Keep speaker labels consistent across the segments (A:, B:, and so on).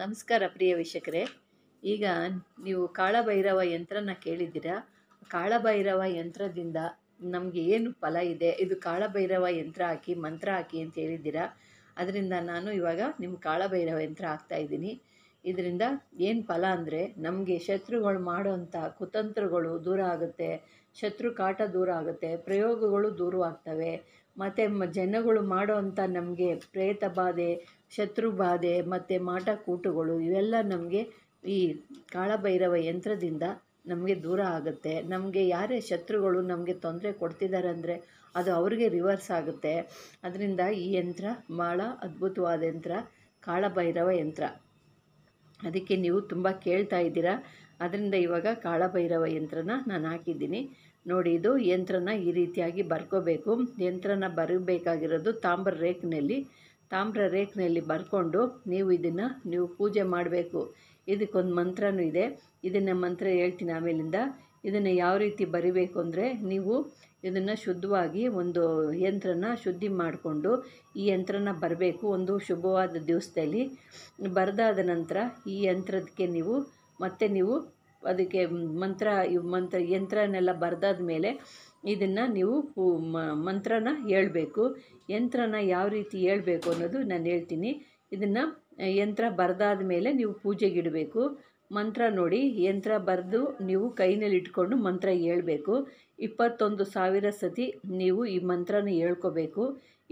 A: ನಮಸ್ಕಾರ ಪ್ರಿಯ ವೀಕ್ಷಕರೇ ಈಗ ನೀವು ಕಾಳಭೈರವ ಯಂತ್ರನ ಕೇಳಿದ್ದೀರಾ ಕಾಳಭೈರವ ಯಂತ್ರದಿಂದ ನಮಗೆ ಏನು ಫಲ ಇದೆ ಇದು ಕಾಳಭೈರವ ಯಂತ್ರ ಹಾಕಿ ಮಂತ್ರ ಹಾಕಿ ಅಂತ ಹೇಳಿದ್ದೀರಾ ಅದರಿಂದ ನಾನು ಇವಾಗ ನಿಮ್ಮ ಕಾಳಭೈರವ ಯಂತ್ರ ಹಾಕ್ತಾ ಇದ್ದೀನಿ ಇದರಿಂದ ಏನು ಫಲ ಅಂದರೆ ನಮಗೆ ಶತ್ರುಗಳು ಮಾಡುವಂಥ ಕುತಂತ್ರಗಳು ದೂರ ಆಗುತ್ತೆ ಶತ್ರು ಕಾಟ ದೂರ ಆಗುತ್ತೆ ಪ್ರಯೋಗಗಳು ದೂರವಾಗ್ತವೆ ಮತ್ತು ಜನಗಳು ಮಾಡೋವಂಥ ನಮಗೆ ಪ್ರೇತ ಬಾಧೆ ಶತ್ರು ಬಾಧೆ ಮತ್ತು ಮಾಟಕೂಟಗಳು ಇವೆಲ್ಲ ನಮಗೆ ಈ ಕಾಳಭೈರವ ಯಂತ್ರದಿಂದ ನಮಗೆ ದೂರ ಆಗುತ್ತೆ ನಮಗೆ ಯಾರೇ ಶತ್ರುಗಳು ನಮಗೆ ತೊಂದರೆ ಕೊಡ್ತಿದ್ದಾರೆ ಅಂದರೆ ಅದು ಅವ್ರಿಗೆ ರಿವರ್ಸ್ ಆಗುತ್ತೆ ಅದರಿಂದ ಈ ಯಂತ್ರ ಭಾಳ ಅದ್ಭುತವಾದ ಯಂತ್ರ ಕಾಳಭೈರವ ಯಂತ್ರ ಅದಕ್ಕೆ ನೀವು ತುಂಬ ಕೇಳ್ತಾ ಇದ್ದೀರಾ ಅದರಿಂದ ಇವಾಗ ಕಾಳಭೈರವ ಯಂತ್ರನ ನಾನು ಹಾಕಿದ್ದೀನಿ ನೋಡಿ ಇದು ಯಂತ್ರನ ಈ ರೀತಿಯಾಗಿ ಬರ್ಕೋಬೇಕು ಯಂತ್ರನ ಬರಬೇಕಾಗಿರೋದು ತಾಮ್ರ ರೇಖನಲ್ಲಿ ತಾಮ್ರ ರೇಖನಲ್ಲಿ ಬರ್ಕೊಂಡು ನೀವು ಇದನ್ನು ನೀವು ಪೂಜೆ ಮಾಡಬೇಕು ಇದಕ್ಕೊಂದು ಮಂತ್ರನೂ ಇದೆ ಇದನ್ನು ಮಂತ್ರ ಹೇಳ್ತೀನಿ ಆಮೇಲಿಂದ ಇದನ್ನು ಯಾವ ರೀತಿ ಬರಿಬೇಕು ಅಂದರೆ ನೀವು ಇದನ್ನು ಶುದ್ಧವಾಗಿ ಒಂದು ಯಂತ್ರನ ಶುದ್ಧಿ ಮಾಡಿಕೊಂಡು ಈ ಯಂತ್ರನ ಬರಬೇಕು ಒಂದು ಶುಭವಾದ ದಿವಸದಲ್ಲಿ ಬರೆದಾದ ನಂತರ ಈ ಯಂತ್ರಕ್ಕೆ ನೀವು ಮತ್ತೆ ನೀವು ಅದಕ್ಕೆ ಮಂತ್ರ ಮಂತ್ರ ಯಂತ್ರನೆಲ್ಲ ಬರೆದಾದ ಮೇಲೆ ಇದನ್ನು ನೀವು ಮಂತ್ರನ ಹೇಳಬೇಕು ಯಂತ್ರನ ಯಾವ ರೀತಿ ಹೇಳ್ಬೇಕು ಅನ್ನೋದು ನಾನು ಹೇಳ್ತೀನಿ ಇದನ್ನು ಯಂತ್ರ ಬರೆದಾದ ಮೇಲೆ ನೀವು ಪೂಜೆಗಿಡಬೇಕು ಮಂತ್ರ ನೋಡಿ ಯಂತ್ರ ಬರೆದು ನೀವು ಕೈನಲ್ಲಿ ಇಟ್ಕೊಂಡು ಮಂತ್ರ ಹೇಳಬೇಕು ಇಪ್ಪತ್ತೊಂದು ಸಾವಿರ ಸತಿ ನೀವು ಈ ಮಂತ್ರನ ಹೇಳ್ಕೋಬೇಕು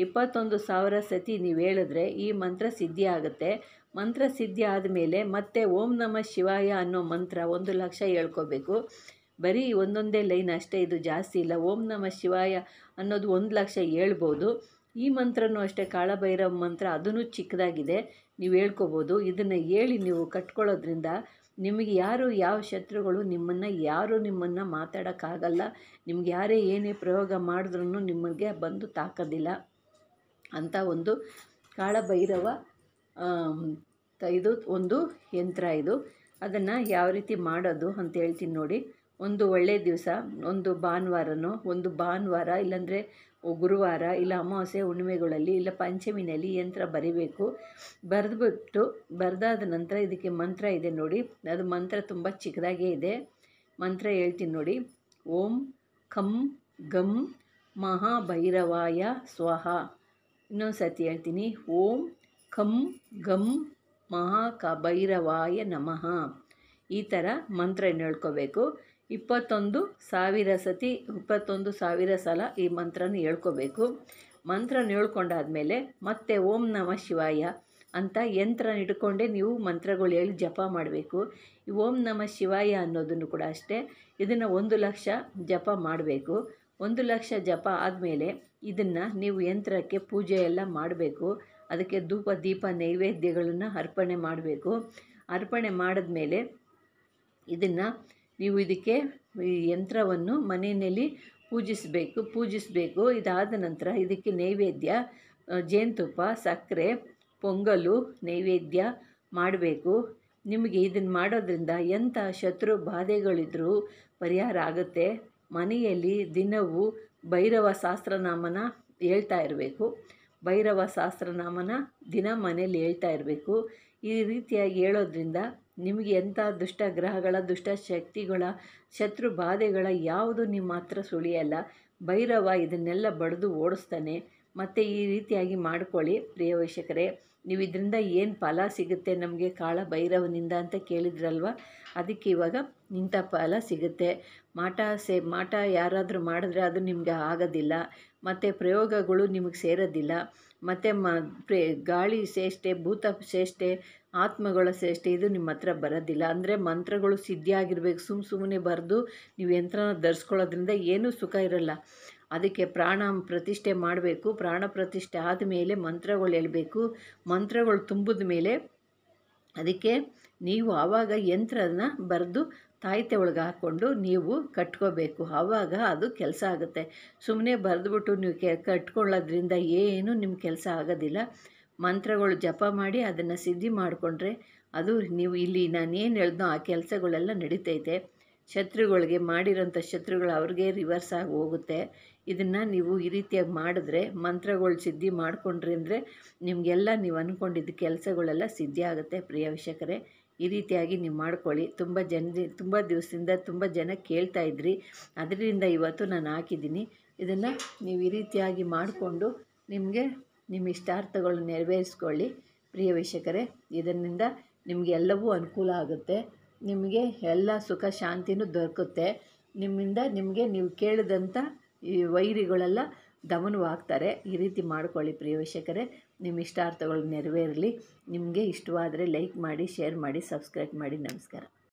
A: ಇಪ್ಪತ್ತೊಂದು ಸಾವಿರ ಸತಿ ನೀವು ಹೇಳಿದ್ರೆ ಈ ಮಂತ್ರ ಸಿದ್ಧಿ ಆಗುತ್ತೆ ಮಂತ್ರ ಸಿದ್ಧಿ ಆದಮೇಲೆ ಮತ್ತೆ ಓಂ ನಮ ಶಿವಾಯ ಅನ್ನೋ ಮಂತ್ರ ಒಂದು ಲಕ್ಷ ಹೇಳ್ಕೋಬೇಕು ಬರೀ ಒಂದೊಂದೇ ಲೈನ್ ಅಷ್ಟೇ ಇದು ಜಾಸ್ತಿ ಇಲ್ಲ ಓಂ ನಮ ಶಿವಾಯ ಅನ್ನೋದು ಒಂದು ಲಕ್ಷ ಹೇಳ್ಬೋದು ಈ ಮಂತ್ರನೂ ಅಷ್ಟೇ ಕಾಳಭೈರವ ಮಂತ್ರ ಅದನ್ನು ಚಿಕ್ಕದಾಗಿದೆ ನೀವು ಹೇಳ್ಕೋಬೋದು ಇದನ್ನು ಹೇಳಿ ನೀವು ಕಟ್ಕೊಳ್ಳೋದ್ರಿಂದ ನಿಮಗೆ ಯಾರು ಯಾವ ಶತ್ರುಗಳು ನಿಮ್ಮನ್ನು ಯಾರು ನಿಮ್ಮನ್ನು ಮಾತಾಡೋಕ್ಕಾಗಲ್ಲ ನಿಮ್ಗೆ ಯಾರೇ ಏನೇ ಪ್ರಯೋಗ ಮಾಡಿದ್ರೂ ನಿಮಗೆ ಬಂದು ತಾಕೋದಿಲ್ಲ ಅಂತ ಒಂದು ಕಾಳಭೈರವ ಇದು ಒಂದು ಯಂತ್ರ ಇದು ಅದನ್ನು ಯಾವ ರೀತಿ ಮಾಡೋದು ಅಂತ ಹೇಳ್ತೀನಿ ನೋಡಿ ಒಂದು ಒಳ್ಳೆಯ ದಿವಸ ಒಂದು ಭಾನುವಾರನೋ ಒಂದು ಭಾನುವಾರ ಇಲ್ಲಾಂದರೆ ಗುರುವಾರ ಇಲ್ಲ ಅಮಾವಾಸ್ಯೆ ಹುಣ್ಣಿಮೆಗಳಲ್ಲಿ ಇಲ್ಲ ಪಂಚಮಿನಲ್ಲಿ ಯಂತ್ರ ಬರಿಬೇಕು ಬರೆದ್ಬಿಟ್ಟು ಬರೆದಾದ ನಂತರ ಇದಕ್ಕೆ ಮಂತ್ರ ಇದೆ ನೋಡಿ ಅದು ಮಂತ್ರ ತುಂಬ ಚಿಕ್ಕದಾಗೇ ಇದೆ ಮಂತ್ರ ಹೇಳ್ತೀನಿ ನೋಡಿ ಓಂ ಕಂ ಗಂ ಮಹಾಭೈರವಾಯ ಸ್ವಹ ಇನ್ನೊಂದು ಸತಿ ಹೇಳ್ತೀನಿ ಓಂ ಕಂ ಗಂ ಕ ಭೈರವಾಯ ನಮಃ ಈ ಥರ ಮಂತ್ರ ಹೇಳ್ಕೋಬೇಕು ಇಪ್ಪತ್ತೊಂದು ಸಾವಿರ ಸತಿ ಇಪ್ಪತ್ತೊಂದು ಸಾವಿರ ಸಲ ಈ ಮಂತ್ರನ ಹೇಳ್ಕೋಬೇಕು ಮಂತ್ರನ ಹೇಳ್ಕೊಂಡಾದ್ಮೇಲೆ ಮತ್ತೆ ಓಂ ನಮ ಶಿವಾಯ ಅಂತ ಯಂತ್ರ ಇಟ್ಕೊಂಡೇ ನೀವು ಮಂತ್ರಗಳು ಹೇಳಿ ಜಪ ಮಾಡಬೇಕು ಈ ಓಂ ನಮ ಶಿವಾಯ ಅನ್ನೋದನ್ನು ಕೂಡ ಅಷ್ಟೇ ಇದನ್ನು ಒಂದು ಲಕ್ಷ ಜಪ ಮಾಡಬೇಕು ಒಂದು ಲಕ್ಷ ಜಪ ಆದಮೇಲೆ ಇದನ್ನು ನೀವು ಯಂತ್ರಕ್ಕೆ ಪೂಜೆ ಎಲ್ಲ ಮಾಡಬೇಕು ಅದಕ್ಕೆ ಧೂಪ ದೀಪ ನೈವೇದ್ಯಗಳನ್ನು ಅರ್ಪಣೆ ಮಾಡಬೇಕು ಅರ್ಪಣೆ ಮಾಡಿದ್ಮೇಲೆ ಇದನ್ನು ನೀವು ಇದಕ್ಕೆ ಈ ಯಂತ್ರವನ್ನು ಮನೆಯಲ್ಲಿ ಪೂಜಿಸಬೇಕು ಪೂಜಿಸಬೇಕು ಇದಾದ ನಂತರ ಇದಕ್ಕೆ ನೈವೇದ್ಯ ಜೇನುತುಪ್ಪ ಸಕ್ಕರೆ ಪೊಂಗಲು ನೈವೇದ್ಯ ಮಾಡಬೇಕು ನಿಮಗೆ ಇದನ್ನು ಮಾಡೋದ್ರಿಂದ ಎಂಥ ಶತ್ರು ಬಾಧೆಗಳಿದ್ರೂ ಪರಿಹಾರ ಆಗುತ್ತೆ ಮನೆಯಲ್ಲಿ ದಿನವೂ ಭೈರವ ಶಾಸ್ತ್ರನಾಮನ ಹೇಳ್ತಾ ಇರಬೇಕು ಭೈರವ ಶಾಸ್ತ್ರನಾಮನ ದಿನ ಮನೆಯಲ್ಲಿ ಹೇಳ್ತಾ ಇರಬೇಕು ಈ ರೀತಿಯಾಗಿ ಹೇಳೋದ್ರಿಂದ ನಿಮಗೆ ಎಂಥ ದುಷ್ಟ ಗ್ರಹಗಳ ದುಷ್ಟ ಶಕ್ತಿಗಳ ಶತ್ರು ಬಾಧೆಗಳ ಯಾವುದು ನಿಮ್ಮ ಹತ್ರ ಸುಳಿಯಲ್ಲ ಭೈರವ ಇದನ್ನೆಲ್ಲ ಬಡಿದು ಓಡಿಸ್ತಾನೆ ಮತ್ತು ಈ ರೀತಿಯಾಗಿ ಮಾಡ್ಕೊಳ್ಳಿ ಪ್ರಿಯ ವೀಕ್ಷಕರೇ ನೀವು ಇದರಿಂದ ಏನು ಫಲ ಸಿಗುತ್ತೆ ನಮಗೆ ಕಾಳ ಭೈರವನಿಂದ ಅಂತ ಕೇಳಿದ್ರಲ್ವ ಅದಕ್ಕೆ ಇವಾಗ ಇಂಥ ಫಲ ಸಿಗುತ್ತೆ ಮಾಟ ಸೇ ಮಾಟ ಯಾರಾದರೂ ಮಾಡಿದ್ರೆ ಅದು ನಿಮಗೆ ಆಗೋದಿಲ್ಲ ಮತ್ತು ಪ್ರಯೋಗಗಳು ನಿಮಗೆ ಸೇರೋದಿಲ್ಲ ಮತ್ತು ಮ ಪ್ರೇ ಗಾಳಿ ಶ್ರೇಷ್ಠೆ ಭೂತ ಶ್ರೇಷ್ಠೆ ಆತ್ಮಗಳ ಶ್ರೇಷ್ಠೆ ಇದು ನಿಮ್ಮ ಹತ್ರ ಬರೋದಿಲ್ಲ ಅಂದರೆ ಮಂತ್ರಗಳು ಸಿದ್ಧಿಯಾಗಿರ್ಬೇಕು ಸುಮ್ಮ ಸುಮ್ಮನೆ ಬರೆದು ನೀವು ಯಂತ್ರನ ಧರಿಸ್ಕೊಳ್ಳೋದ್ರಿಂದ ಏನೂ ಸುಖ ಇರಲ್ಲ ಅದಕ್ಕೆ ಪ್ರಾಣ ಪ್ರತಿಷ್ಠೆ ಮಾಡಬೇಕು ಪ್ರಾಣ ಪ್ರತಿಷ್ಠೆ ಆದಮೇಲೆ ಮಂತ್ರಗಳು ಹೇಳಬೇಕು ಮಂತ್ರಗಳು ತುಂಬಿದ ಮೇಲೆ ಅದಕ್ಕೆ ನೀವು ಆವಾಗ ಯಂತ್ರನ ಬರೆದು ತಾಯಿತೆ ಒಳಗೆ ಹಾಕ್ಕೊಂಡು ನೀವು ಕಟ್ಕೋಬೇಕು ಆವಾಗ ಅದು ಕೆಲಸ ಆಗುತ್ತೆ ಸುಮ್ಮನೆ ಬರೆದ್ಬಿಟ್ಟು ನೀವು ಕೆ ಕಟ್ಕೊಳ್ಳೋದ್ರಿಂದ ಏನೂ ನಿಮ್ಮ ಕೆಲಸ ಆಗೋದಿಲ್ಲ ಮಂತ್ರಗಳು ಜಪ ಮಾಡಿ ಅದನ್ನು ಸಿದ್ಧಿ ಮಾಡಿಕೊಂಡ್ರೆ ಅದು ನೀವು ಇಲ್ಲಿ ನಾನೇನು ಹೇಳ್ದೋ ಆ ಕೆಲಸಗಳೆಲ್ಲ ನಡೀತೈತೆ ಶತ್ರುಗಳಿಗೆ ಮಾಡಿರೋಂಥ ಶತ್ರುಗಳು ಅವ್ರಿಗೆ ರಿವರ್ಸ್ ಆಗಿ ಹೋಗುತ್ತೆ ಇದನ್ನು ನೀವು ಈ ರೀತಿಯಾಗಿ ಮಾಡಿದ್ರೆ ಮಂತ್ರಗಳು ಸಿದ್ಧಿ ಮಾಡಿಕೊಂಡ್ರಿ ಅಂದರೆ ನಿಮಗೆಲ್ಲ ನೀವು ಅಂದ್ಕೊಂಡಿದ್ದ ಕೆಲಸಗಳೆಲ್ಲ ಸಿದ್ಧಿ ಆಗುತ್ತೆ ಪ್ರಿಯ ವಿಷಕರೇ ಈ ರೀತಿಯಾಗಿ ನೀವು ಮಾಡ್ಕೊಳ್ಳಿ ತುಂಬ ಜನ ತುಂಬ ದಿವಸದಿಂದ ತುಂಬ ಜನ ಕೇಳ್ತಾ ಇದ್ರಿ ಅದರಿಂದ ಇವತ್ತು ನಾನು ಹಾಕಿದ್ದೀನಿ ಇದನ್ನು ನೀವು ಈ ರೀತಿಯಾಗಿ ಮಾಡಿಕೊಂಡು ನಿಮಗೆ ನಿಮ್ಮ ಇಷ್ಟಾರ್ಥಗಳು ನೆರವೇರಿಸ್ಕೊಳ್ಳಿ ಪ್ರಿಯ ವೀಕ್ಷಕರೇ ಇದರಿಂದ ನಿಮಗೆ ಎಲ್ಲವೂ ಅನುಕೂಲ ಆಗುತ್ತೆ ನಿಮಗೆ ಎಲ್ಲ ಸುಖ ಶಾಂತಿನೂ ದೊರಕುತ್ತೆ ನಿಮ್ಮಿಂದ ನಿಮಗೆ ನೀವು ಕೇಳಿದಂಥ ಈ ವೈರಿಗಳೆಲ್ಲ ದಮನವಾಗ್ತಾರೆ ಈ ರೀತಿ ಮಾಡ್ಕೊಳ್ಳಿ ಪ್ರಿಯ ವೀಕ್ಷಕರೇ ನಿಮ್ಮ ಇಷ್ಟಾರ್ಥಗಳು ನೆರವೇರಲಿ ನಿಮಗೆ ಇಷ್ಟವಾದರೆ ಲೈಕ್ ಮಾಡಿ ಶೇರ್ ಮಾಡಿ ಸಬ್ಸ್ಕ್ರೈಬ್ ಮಾಡಿ ನಮಸ್ಕಾರ